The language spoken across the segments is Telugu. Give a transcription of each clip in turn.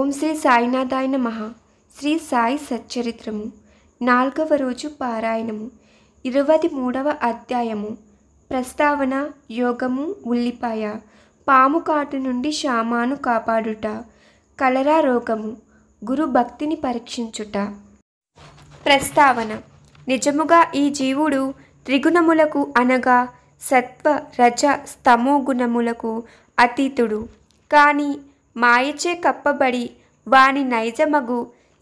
ఓం శ్రీ సాయినాథాయ నమ శ్రీ సాయి సచ్చరిత్రము నాలుగవ రోజు పారాయణము ఇరవై మూడవ అధ్యాయము ప్రస్తావన యోగము ఉల్లిపాయ పాము కాటు నుండి శామాను కాపాడుట కలరా రోగము గురు భక్తిని పరీక్షించుట ప్రస్తావన నిజముగా ఈ జీవుడు త్రిగుణములకు అనగా సత్వ రజ స్తమో గుణములకు అతీతుడు కానీ మాయచే కప్పబడి వాని నైజమగు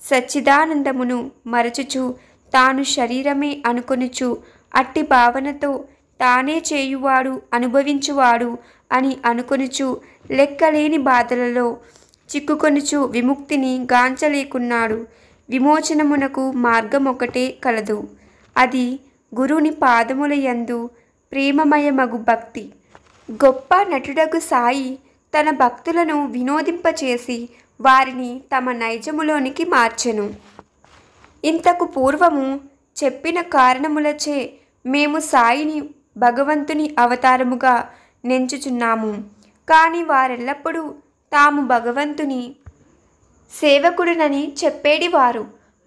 సచ్చిదానందమును మరచుచు తాను శరీరమే అనుకొనుచు అట్టి భావనతో తానే చేయువాడు అనుభవించువాడు అని అనుకొనుచు లెక్కలేని బాధలలో చిక్కుకొనుచు విముక్తిని గాంచలేకున్నాడు విమోచనమునకు మార్గం ఒకటే కలదు అది గురుని పాదముల యందు ప్రేమమయమగు భక్తి గొప్ప నటుడగు సాయి తన భక్తులను వినోదింపచేసి వారిని తమ నైజములోనికి మార్చెను ఇంతకు పూర్వము చెప్పిన కారణములచే మేము సాయిని భగవంతుని అవతారముగా నెంచుచున్నాము కానీ వారెల్లప్పుడూ తాము భగవంతుని సేవకుడునని చెప్పేడివారు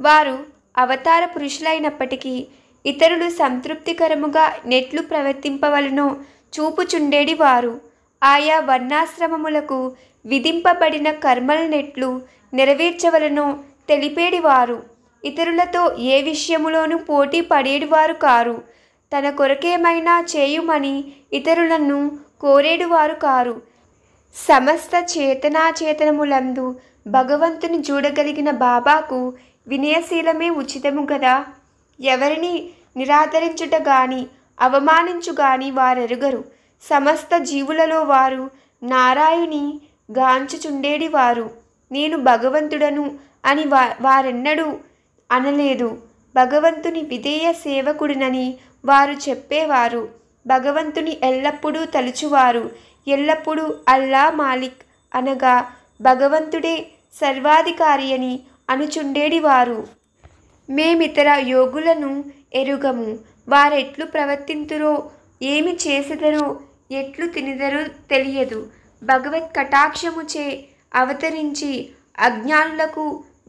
వారు అవతార పురుషులైనప్పటికీ ఇతరులు సంతృప్తికరముగా నెట్లు ప్రవర్తింపవలనో చూపుచుండేడివారు ఆయా వర్ణాశ్రమములకు విధింపబడిన కర్మలనెట్లు నెరవేర్చవలనో తెలిపేడివారు ఇతరులతో ఏ విషయములోనూ పోటీ పడేడివారు కారు తన కొరకేమైనా చేయుమని ఇతరులను కోరేడువారు కారు సమస్త చేతనాచేతనములందు భగవంతుని చూడగలిగిన బాబాకు వినయశీలమే ఉచితము కదా ఎవరిని నిరాదరించుట గాని అవమానించుగాని వారెరుగరు సమస్త జీవులలో వారు గాంచుచుండేడి గాంచుచుండేడివారు నేను భగవంతుడను అని వా వారెన్నడూ అనలేదు భగవంతుని విధేయ సేవకుడినని వారు చెప్పేవారు భగవంతుని ఎల్లప్పుడూ తలుచువారు ఎల్లప్పుడూ అల్లా మాలిక్ అనగా భగవంతుడే సర్వాధికారి అని అనుచుండేడివారు మేమితర యోగులను ఎరుగము వారెట్లు ప్రవర్తింతురో ఏమి చేసెదరో ఎట్లు తినిదరు తెలియదు భగవత్ కటాక్షముచే అవతరించి అజ్ఞానులకు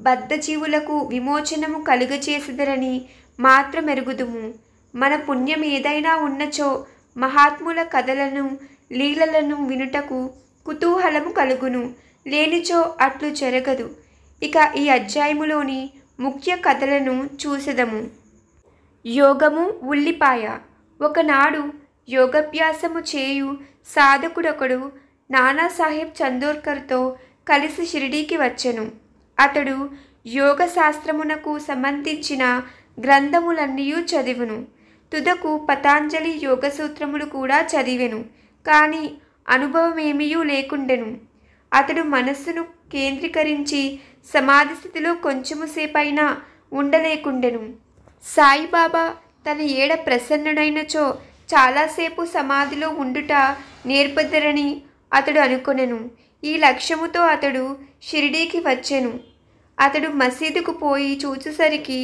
బద్ధజీవులకు విమోచనము కలుగచేసిదరని మాత్రమెరుగుదుము మన పుణ్యం ఏదైనా ఉన్నచో మహాత్ముల కథలను లీలలను వినుటకు కుతూహలము కలుగును లేనిచో అట్లు జరగదు ఇక ఈ అధ్యాయములోని ముఖ్య కథలను చూసెదము యోగము ఉల్లిపాయ ఒకనాడు యోగభ్యాసము చేయు సాధకుడొకడు నానాసాహెబ్ చందోర్కర్తో కలిసి షిరిడీకి వచ్చెను అతడు యోగ శాస్త్రమునకు సంబంధించిన గ్రంథములన్నీ చదివును తుదకు పతాంజలి యోగ సూత్రములు కూడా చదివెను కానీ అనుభవమేమీ లేకుండెను అతడు మనస్సును కేంద్రీకరించి సమాధి స్థితిలో కొంచెము సేపైనా ఉండలేకుండెను సాయిబాబా తన ఏడ ప్రసన్నుడైనచో చాలాసేపు సమాధిలో ఉండుట నేర్పదరని అతడు అనుకునెను ఈ లక్ష్యముతో అతడు షిరిడీకి వచ్చెను అతడు మసీదుకు పోయి చూచేసరికి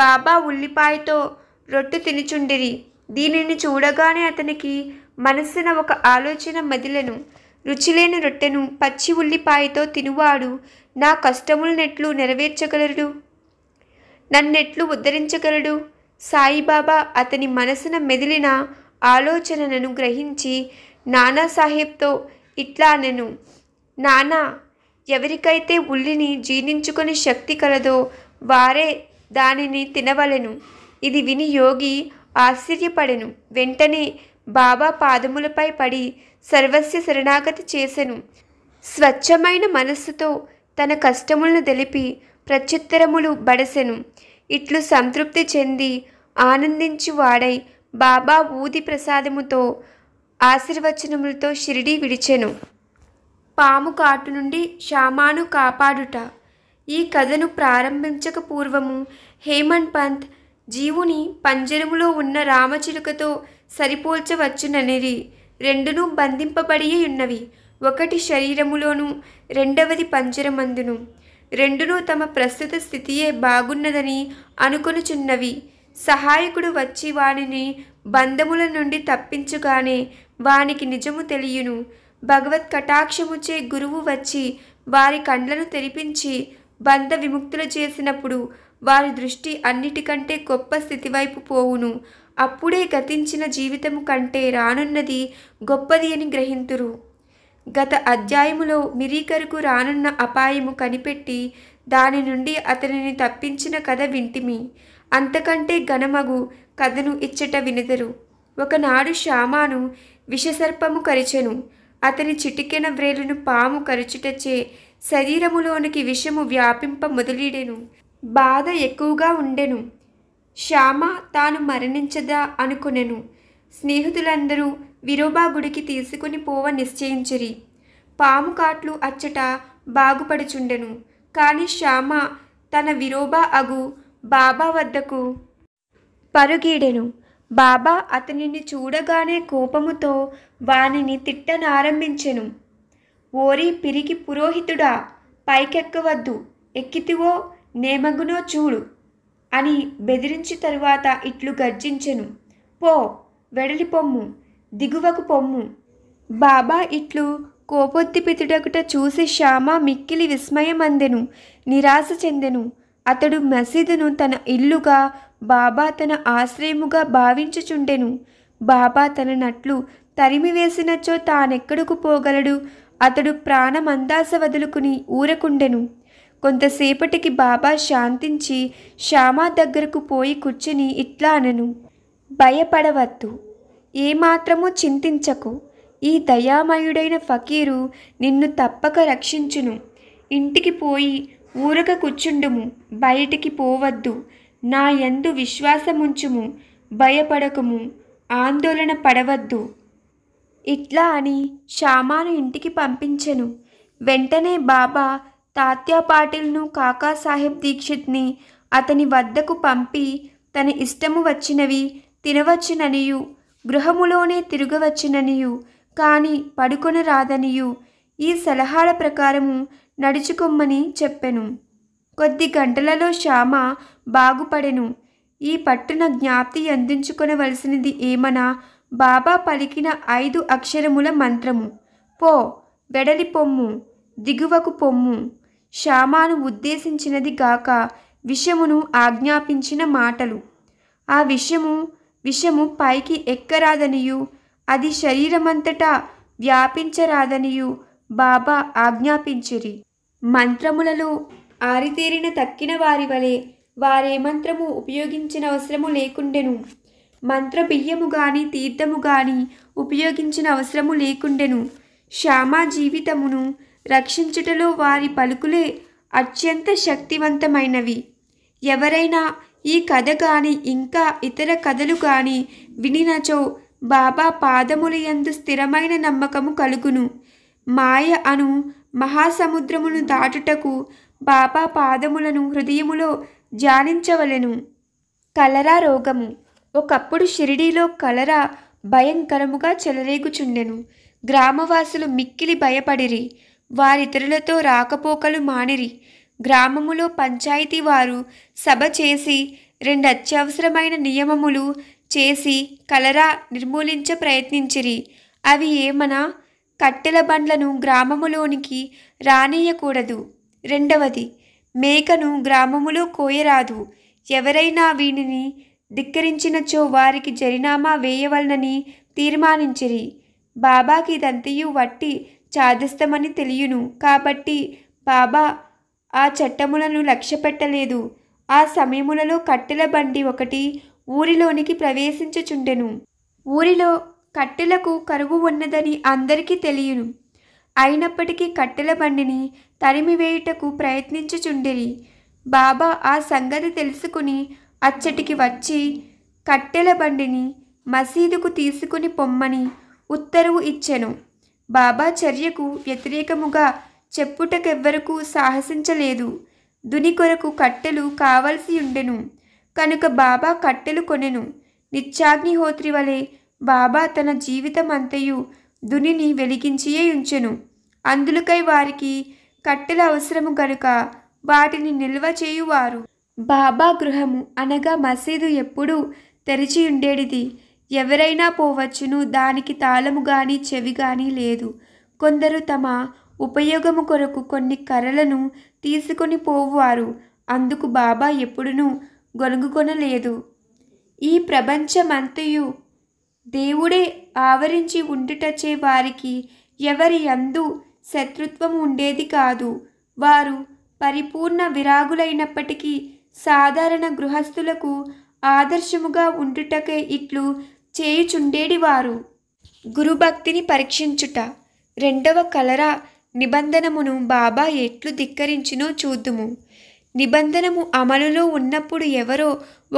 బాబా ఉల్లిపాయతో రొట్టె తినుచుండిరి దీనిని చూడగానే అతనికి మనస్సున ఒక ఆలోచన మదిలెను రుచిలేని రొట్టెను పచ్చి ఉల్లిపాయతో తినువాడు నా కష్టములనెట్లు నెరవేర్చగలడు నన్నెట్లు ఉద్ధరించగలడు సాయిబాబా అతని మనసున మెదిలిన ఆలోచనను గ్రహించి నానాసాహెబ్తో ఇట్లా నేను నానా ఎవరికైతే ఉల్లిని జీర్ణించుకునే శక్తి కలదో వారే దానిని తినవలెను ఇది విని యోగి ఆశ్చర్యపడెను వెంటనే బాబా పాదములపై పడి సర్వస్య శరణాగతి చేసెను స్వచ్ఛమైన మనస్సుతో తన కష్టములను తెలిపి ప్రత్యుత్తరములు బడసెను ఇట్లు సంతృప్తి చెంది ఆనందించి వాడై బాబా ఊది ప్రసాదముతో ఆశీర్వచనములతో షిరిడి విడిచెను పాము కాటు నుండి శ్యామాను కాపాడుట ఈ కథను ప్రారంభించక పూర్వము హేమంత్ పంత్ జీవుని పంజరములో ఉన్న రామచిలుకతో సరిపోల్చవచ్చుననిది రెండును బంధింపబడి ఉన్నవి ఒకటి శరీరములోను రెండవది పంజరమందును రెండును తమ ప్రస్తుత స్థితియే బాగున్నదని అనుకొనుచున్నవి సహాయకుడు వచ్చి వాణిని బంధముల నుండి తప్పించుగానే వానికి నిజము తెలియను భగవత్ కటాక్షముచే గురువు వచ్చి వారి కండ్లను తెరిపించి బంధ విముక్తులు చేసినప్పుడు వారి దృష్టి అన్నిటికంటే గొప్ప స్థితి వైపు పోవును అప్పుడే గతించిన జీవితము కంటే రానున్నది గొప్పది అని గ్రహింతురు గత అధ్యాయములో మిరీకరుకు రానున్న అపాయము కనిపెట్టి దాని నుండి అతనిని తప్పించిన కథ వింటిమి అంతకంటే ఘనమగు కథను ఇచ్చట వినదరు ఒకనాడు శ్యామాను విషసర్పము కరిచెను అతని చిటికెన వ్రేలును పాము కరుచుటచే శరీరములోనికి విషము వ్యాపింప మొదలీడెను బాధ ఎక్కువగా ఉండెను శ్యామ తాను మరణించదా అనుకునెను స్నేహితులందరూ విరోబా గుడికి తీసుకుని పోవ నిశ్చయించిరి పాము కాట్లు అచ్చట బాగుపడుచుండెను కానీ శ్యామ తన విరోబా అగు బాబా వద్దకు పరుగీడెను బాబా అతనిని చూడగానే కోపముతో వానిని తిట్టనారంభించెను ఓరి పిరికి పురోహితుడా పైకెక్కవద్దు ఎక్కితివో నేమగునో చూడు అని బెదిరించి తరువాత ఇట్లు గర్జించెను పో వెడలి పొమ్ము దిగువకు పొమ్ము బాబా ఇట్లు కోపొత్తి పితుడకుట చూసి శ్యామ మిక్కిలి విస్మయమందెను నిరాశ చెందెను అతడు మసీదును తన ఇల్లుగా బాబా తన ఆశ్రయముగా భావించుచుండెను బాబా తన తరిమి తరిమివేసినచో తానెక్కడుకు పోగలడు అతడు ప్రాణమందాస వదులుకుని ఊరకుండెను కొంతసేపటికి బాబా శాంతించి శ్యామా దగ్గరకు పోయి కూర్చుని ఇట్లా అనను భయపడవద్దు ఏమాత్రమూ చింతించకు ఈ దయామయుడైన ఫకీరు నిన్ను తప్పక రక్షించును ఇంటికి పోయి ఊరక కూర్చుండుము బయటికి పోవద్దు నా ఎందు విశ్వాసముంచుము భయపడకము ఆందోళన పడవద్దు ఇట్లా అని శ్యామాను ఇంటికి పంపించెను వెంటనే బాబా తాత్యా పాటిల్ను కాకాసాహెబ్ దీక్షిత్ని అతని వద్దకు పంపి తన ఇష్టము వచ్చినవి తినవచ్చుననియు గృహములోనే తిరగవచ్చుననియు కానీ పడుకొనరాదనియు ఈ సలహాల ప్రకారము నడుచుకొమ్మని చెప్పెను కొద్ది గంటలలో శ్యామ బాగుపడెను ఈ పట్టున జ్ఞాప్తి అందించుకొనవలసినది ఏమనా బాబా పలికిన ఐదు అక్షరముల మంత్రము పో వెడలి పొమ్ము దిగువకు పొమ్ము శ్యామాను ఉద్దేశించినది గాక విషమును ఆజ్ఞాపించిన మాటలు ఆ విషము విషము పైకి ఎక్కరాదనియు అది శరీరమంతటా వ్యాపించరాదనియు బాబా ఆజ్ఞాపించిరి మంత్రములలో ఆరితేరిన తక్కిన వారి వలె వారే మంత్రము ఉపయోగించిన అవసరము లేకుండెను మంత్ర బియ్యము గాని తీర్థము గాని ఉపయోగించిన అవసరము లేకుండెను శ్యామ జీవితమును రక్షించుటలో వారి పలుకులే అత్యంత శక్తివంతమైనవి ఎవరైనా ఈ కథ కానీ ఇంకా ఇతర కథలు కానీ వినినచో బాబా పాదములయందు స్థిరమైన నమ్మకము కలుగును మాయ అను మహాసముద్రమును దాటుటకు బాబా పాదములను హృదయములో ధ్యానించవలెను కలరా రోగము ఒకప్పుడు షిరిడీలో కలరా భయంకరముగా చెలరేగుచుండెను గ్రామవాసులు మిక్కిలి భయపడిరి వారితరులతో రాకపోకలు మానిరి గ్రామములో పంచాయతీ వారు సభ చేసి రెండు అత్యవసరమైన నియమములు చేసి కలరా నిర్మూలించ ప్రయత్నించిరి అవి ఏమనా కట్టెల బండ్లను గ్రామములోనికి రానియకూడదు రెండవది మేకను గ్రామములో కోయరాదు ఎవరైనా వీనిని ధిక్కరించినచో వారికి జరినామా వేయవలనని తీర్మానించిరి బాబాకి ఇదంతయు వట్టి చాదిస్తమని తెలియను కాబట్టి బాబా ఆ చట్టములను లక్ష్య పెట్టలేదు ఆ సమయములలో కట్టెల బండి ఒకటి ఊరిలోనికి ప్రవేశించుచుండెను ఊరిలో కట్టెలకు కరువు ఉన్నదని అందరికీ తెలియను అయినప్పటికీ కట్టెల బండిని తరిమివేయుటకు ప్రయత్నించుచుండిరి బాబా ఆ సంగతి తెలుసుకుని అచ్చటికి వచ్చి కట్టెల బండిని మసీదుకు తీసుకుని పొమ్మని ఉత్తర్వు ఇచ్చెను బాబా చర్యకు వ్యతిరేకముగా చెప్పుటకెవ్వరకు సాహసించలేదు దుని కొరకు కట్టెలు కావలసి ఉండెను కనుక బాబా కట్టెలు కొనెను నిత్యాగ్నిహోత్రి వలె బాబా తన జీవితమంతయు దునిని వెలిగించియే ఉంచెను అందులకై వారికి కట్టెల అవసరము గనుక వాటిని నిల్వ చేయువారు బాబా గృహము అనగా మసీదు ఎప్పుడూ తెరిచి ఉండేటిది ఎవరైనా పోవచ్చును దానికి తాళము కానీ చెవి కానీ లేదు కొందరు తమ ఉపయోగము కొరకు కొన్ని కర్రలను తీసుకొని పోవారు అందుకు బాబా ఎప్పుడునూ గొనుగుకొనలేదు ఈ ప్రపంచమంతయు దేవుడే ఆవరించి ఉండుటచే వారికి ఎవరి అందు శత్రుత్వం ఉండేది కాదు వారు పరిపూర్ణ విరాగులైనప్పటికీ సాధారణ గృహస్థులకు ఆదర్శముగా ఉండుటకే ఇట్లు చేయుచుండేడివారు గురుభక్తిని పరీక్షించుట రెండవ కలరా నిబంధనమును బాబా ఎట్లు ధిక్కరించినో చూద్దుము నిబంధనము అమలులో ఉన్నప్పుడు ఎవరో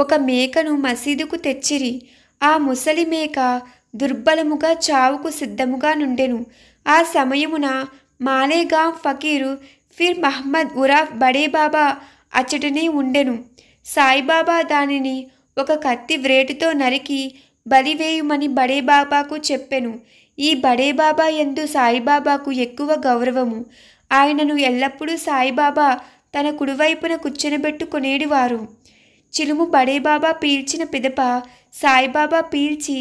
ఒక మేకను మసీదుకు తెచ్చిరి ఆ ముసలి మేక దుర్బలముగా చావుకు సిద్ధముగా నుండెను ఆ సమయమున మాలేగాం ఫకీరు ఫిర్ మహమ్మద్ ఉరాఫ్ బడేబాబా అచ్చటనే ఉండెను సాయిబాబా దానిని ఒక కత్తి వ్రేటుతో నరికి బలివేయుమని బడేబాబాకు చెప్పెను ఈ బడేబాబా ఎందు సాయిబాబాకు ఎక్కువ గౌరవము ఆయనను ఎల్లప్పుడూ సాయిబాబా తన కుడివైపున కూర్చొనబెట్టుకునేడివారు చిలుము బడేబాబా పీల్చిన పిదప సాయిబాబా పీల్చి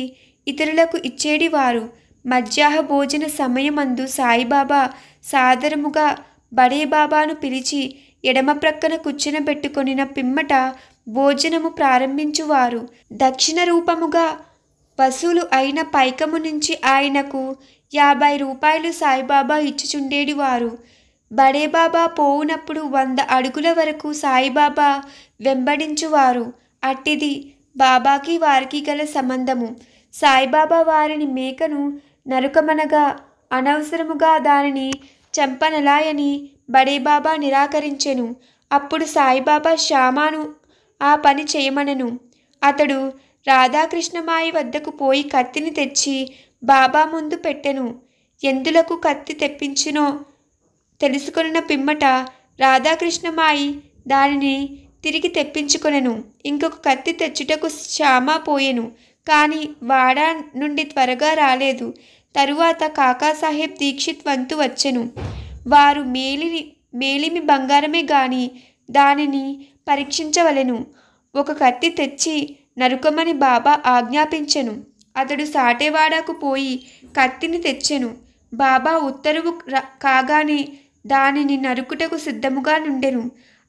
ఇతరులకు ఇచ్చేడివారు మధ్యాహ్న భోజన సమయమందు సాయిబాబా సాదరముగా బడేబాబాను పిలిచి ఎడమ ప్రక్కన కూర్చునబెట్టుకొనిన పిమ్మట భోజనము ప్రారంభించువారు దక్షిణ రూపముగా వసూలు అయిన పైకము నుంచి ఆయనకు యాభై రూపాయలు సాయిబాబా ఇచ్చుచుండేడివారు బడేబాబా పోవునప్పుడు వంద అడుగుల వరకు సాయిబాబా వెంబడించువారు అట్టిది బాబాకి వారికి గల సంబంధము సాయిబాబా వారిని మేకను నరుకమనగా అనవసరముగా దానిని చంపనలాయని బడేబాబా నిరాకరించెను అప్పుడు సాయిబాబా శ్యామాను ఆ పని చేయమనను అతడు రాధాకృష్ణమాయి వద్దకు పోయి కత్తిని తెచ్చి బాబా ముందు పెట్టెను ఎందులకు కత్తి తెప్పించినో తెలుసుకున్న పిమ్మట రాధాకృష్ణమాయి దానిని తిరిగి తెప్పించుకొనెను ఇంకొక కత్తి తెచ్చుటకు శ్యామ పోయెను కానీ వాడా నుండి త్వరగా రాలేదు తరువాత కాకాసాహెబ్ దీక్షిత్ వంతు వచ్చెను వారు మేలిని మేలిమి బంగారమే గాని దానిని పరీక్షించవలెను ఒక కత్తి తెచ్చి నరుకమని బాబా ఆజ్ఞాపించెను అతడు సాటేవాడకు పోయి కత్తిని తెచ్చెను బాబా ఉత్తరువు కాగానే దానిని నరుకుటకు సిద్ధముగా నుండెను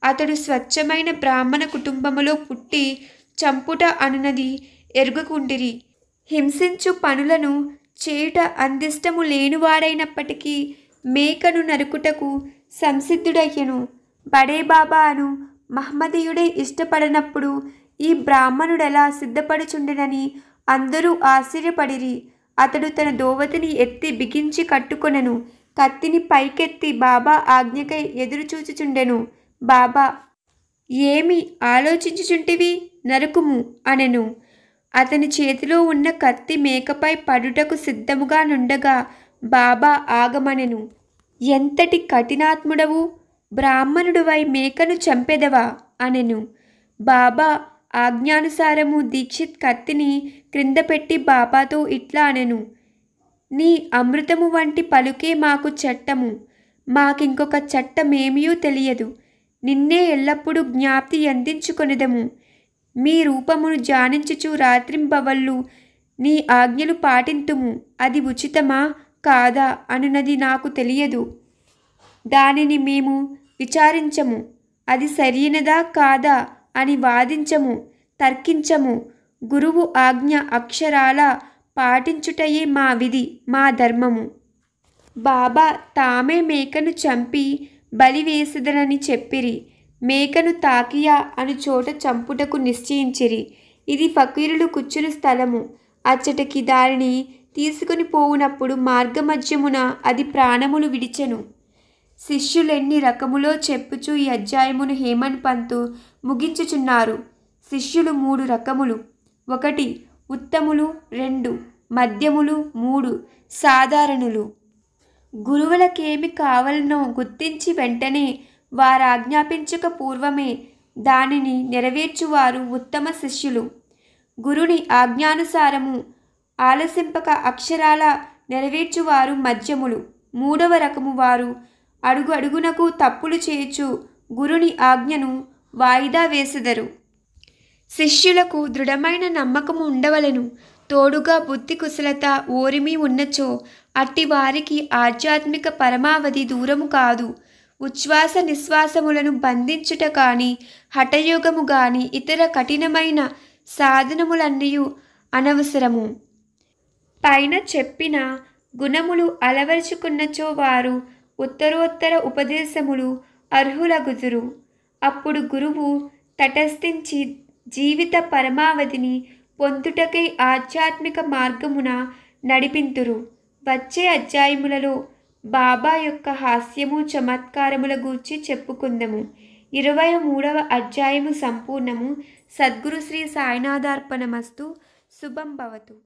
అతడు స్వచ్ఛమైన బ్రాహ్మణ కుటుంబములో పుట్టి చంపుట అనునది ఎరుగుకుండిరి హింసించు పనులను చేయుట అందిష్టము లేనివాడైనప్పటికీ మేకను నరుకుటకు సంసిద్ధుడయ్యను బడే బాబా అను మహమ్మదీయుడే ఇష్టపడనప్పుడు ఈ బ్రాహ్మణుడెలా సిద్ధపడుచుండెనని అందరూ ఆశ్చర్యపడిరి అతడు తన దోవతిని ఎత్తి బిగించి కట్టుకొనెను కత్తిని పైకెత్తి బాబా ఆజ్ఞకై ఎదురుచూచుచుండెను బాబా ఏమి ఆలోచించుచుంటివి నరుకుము అనెను అతని చేతిలో ఉన్న కత్తి మేకపై పడుటకు సిద్ధముగా నుండగా బాబా ఆగమనెను ఎంతటి కఠినాత్ముడవు బ్రాహ్మణుడువై మేకను చంపెదవా అనెను బాబా ఆజ్ఞానుసారము దీక్షిత్ కత్తిని క్రింద పెట్టి బాబాతో ఇట్లా అనెను నీ అమృతము వంటి పలుకే మాకు చట్టము మాకింకొక చట్టమేమియూ తెలియదు నిన్నే ఎల్లప్పుడూ జ్ఞాప్తి అందించుకొనిదము మీ రూపమును జానించుచు రాత్రింబవళ్ళు నీ ఆజ్ఞలు పాటింతుము అది ఉచితమా కాదా అనునది నాకు తెలియదు దానిని మేము విచారించము అది సరైనదా కాదా అని వాదించము తర్కించము గురువు ఆజ్ఞ అక్షరాల పాటించుటయే మా విధి మా ధర్మము బాబా తామే మేకను చంపి బలివేసెదరని చెప్పిరి మేకను తాకియా అను చోట చంపుటకు నిశ్చయించిరి ఇది ఫకీరులు కూర్చుని స్థలము అచ్చటికి దారిని తీసుకుని పోవునప్పుడు మార్గమధ్యమున అది ప్రాణములు విడిచెను శిష్యులెన్ని రకములో చెప్పుచు ఈ అధ్యాయమును హేమన్ పంతు ముగించుచున్నారు శిష్యులు మూడు రకములు ఒకటి ఉత్తములు రెండు మధ్యములు మూడు సాధారణులు గురువులకేమి కావలనో గుర్తించి వెంటనే వారు ఆజ్ఞాపించక పూర్వమే దానిని నెరవేర్చువారు ఉత్తమ శిష్యులు గురుని ఆజ్ఞానుసారము ఆలసింపక అక్షరాల నెరవేర్చువారు మధ్యములు మూడవ రకము వారు అడుగు అడుగునకు తప్పులు చేయుచు గురుని ఆజ్ఞను వాయిదా వేసెదరు శిష్యులకు దృఢమైన నమ్మకము ఉండవలను తోడుగా బుద్ధి కుశలత ఓరిమి ఉన్నచో అట్టి వారికి ఆధ్యాత్మిక పరమావధి దూరము కాదు ఉచ్ఛ్వాస నిశ్వాసములను బంధించుట కానీ హఠయోగము కానీ ఇతర కఠినమైన సాధనములన్నీ అనవసరము పైన చెప్పిన గుణములు అలవరుచుకున్నచో వారు ఉత్తరోత్తర ఉపదేశములు అర్హులగుదురు అప్పుడు గురువు తటస్థించి జీవిత పరమావధిని పొందుటకై ఆధ్యాత్మిక మార్గమున నడిపింతురు వచ్చే అధ్యాయములలో బాబా యొక్క హాస్యము చమత్కారముల గూర్చి చెప్పుకుందము ఇరవై మూడవ అధ్యాయము సంపూర్ణము సద్గురు శ్రీ సాయినాథార్పణమస్తు శుభం భవతు